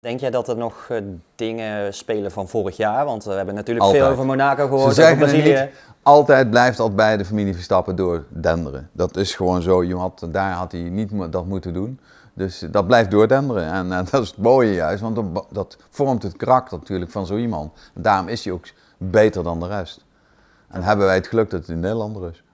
Denk jij dat er nog eh, dingen spelen van vorig jaar? Want eh, we hebben natuurlijk veel over Monaco gehoord, Ze zeggen Brazilië. Niet, altijd blijft altijd bij de familie Verstappen door denderen. Dat is gewoon zo. Je had, daar had hij niet dat moeten doen. Dus dat blijft doordenderen. En, en eh, dat is het mooie juist, want dat, vormt het karakter natuurlijk van zo iemand. Daarom is hij ook beter dan de rest. En hebben wij het geluk dat hij in Nederlander is.